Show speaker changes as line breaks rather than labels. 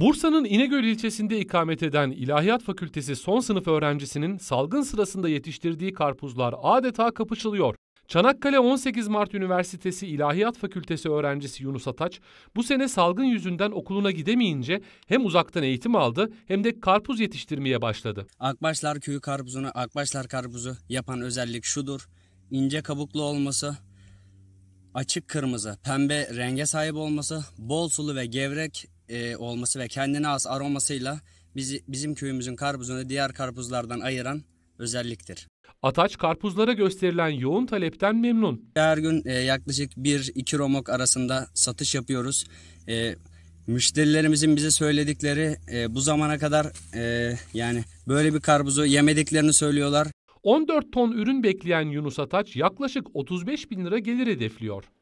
Bursa'nın İnegöl ilçesinde ikamet eden İlahiyat Fakültesi son sınıf öğrencisinin salgın sırasında yetiştirdiği karpuzlar adeta kapışılıyor. Çanakkale 18 Mart Üniversitesi İlahiyat Fakültesi öğrencisi Yunus Ataç bu sene salgın yüzünden okuluna gidemeyince hem uzaktan eğitim aldı hem de karpuz yetiştirmeye başladı.
Akbaşlar köyü karpuzunu akbaşlar karpuzu yapan özellik şudur. İnce kabuklu olması, açık kırmızı, pembe renge sahip olması, bol sulu ve gevrek e, olması ve kendine az aromasıyla bizi, bizim köyümüzün karpuzunu diğer karpuzlardan ayıran özelliktir. Ataç karpuzlara gösterilen yoğun talepten memnun. Her gün e, yaklaşık 1-2 romok arasında satış yapıyoruz. E, müşterilerimizin bize söyledikleri e, bu zamana kadar e, yani böyle bir karpuzu yemediklerini söylüyorlar. 14 ton ürün bekleyen Yunus Ataç
yaklaşık 35 bin lira gelir hedefliyor.